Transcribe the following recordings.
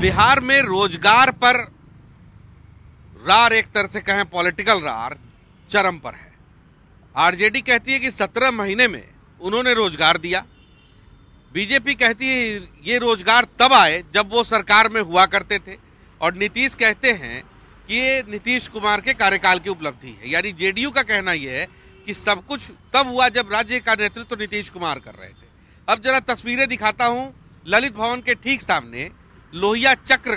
बिहार में रोजगार पर रार एक तरह से कहें पॉलिटिकल रार चरम पर है आरजेडी कहती है कि सत्रह महीने में उन्होंने रोजगार दिया बीजेपी कहती है ये रोजगार तब आए जब वो सरकार में हुआ करते थे और नीतीश कहते हैं कि ये नीतीश कुमार के कार्यकाल की उपलब्धि है यानी जेडीयू का कहना यह है कि सब कुछ तब हुआ जब राज्य का नेतृत्व तो नीतीश कुमार कर रहे थे अब जरा तस्वीरें दिखाता हूँ ललित भवन के ठीक सामने लोहिया चक्र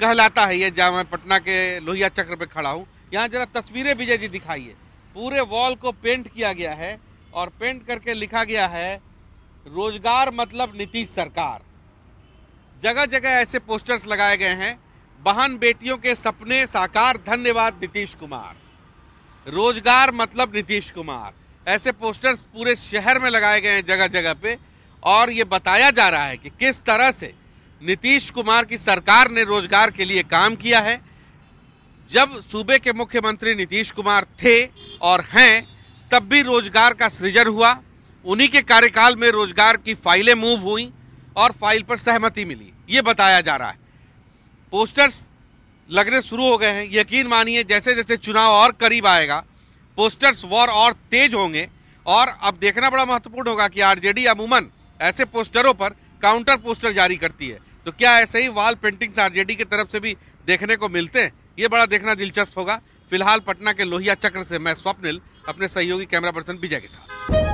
कहलाता है ये जहाँ मैं पटना के लोहिया चक्र पे खड़ा हूँ यहाँ जरा तस्वीरें विजय जी दिखाइए पूरे वॉल को पेंट किया गया है और पेंट करके लिखा गया है रोजगार मतलब नीतीश सरकार जगह जगह ऐसे पोस्टर्स लगाए गए हैं बहन बेटियों के सपने साकार धन्यवाद नीतीश कुमार रोजगार मतलब नीतीश कुमार ऐसे पोस्टर्स पूरे शहर में लगाए गए हैं जगह जगह पे और ये बताया जा रहा है कि किस तरह से नीतीश कुमार की सरकार ने रोजगार के लिए काम किया है जब सूबे के मुख्यमंत्री नीतीश कुमार थे और हैं तब भी रोजगार का सृजन हुआ उन्हीं के कार्यकाल में रोजगार की फाइलें मूव हुई और फाइल पर सहमति मिली ये बताया जा रहा है पोस्टर्स लगने शुरू हो गए हैं यकीन मानिए जैसे जैसे चुनाव और करीब आएगा पोस्टर्स वॉर और तेज होंगे और अब देखना बड़ा महत्वपूर्ण होगा कि आरजेडी अमूमन ऐसे पोस्टरों पर काउंटर पोस्टर जारी करती है तो क्या ऐसे ही वाल पेंटिंग्स आरजेडी की तरफ से भी देखने को मिलते हैं ये बड़ा देखना दिलचस्प होगा फिलहाल पटना के लोहिया चक्र से मैं स्वप्निल अपने सहयोगी कैमरा पर्सन विजय के साथ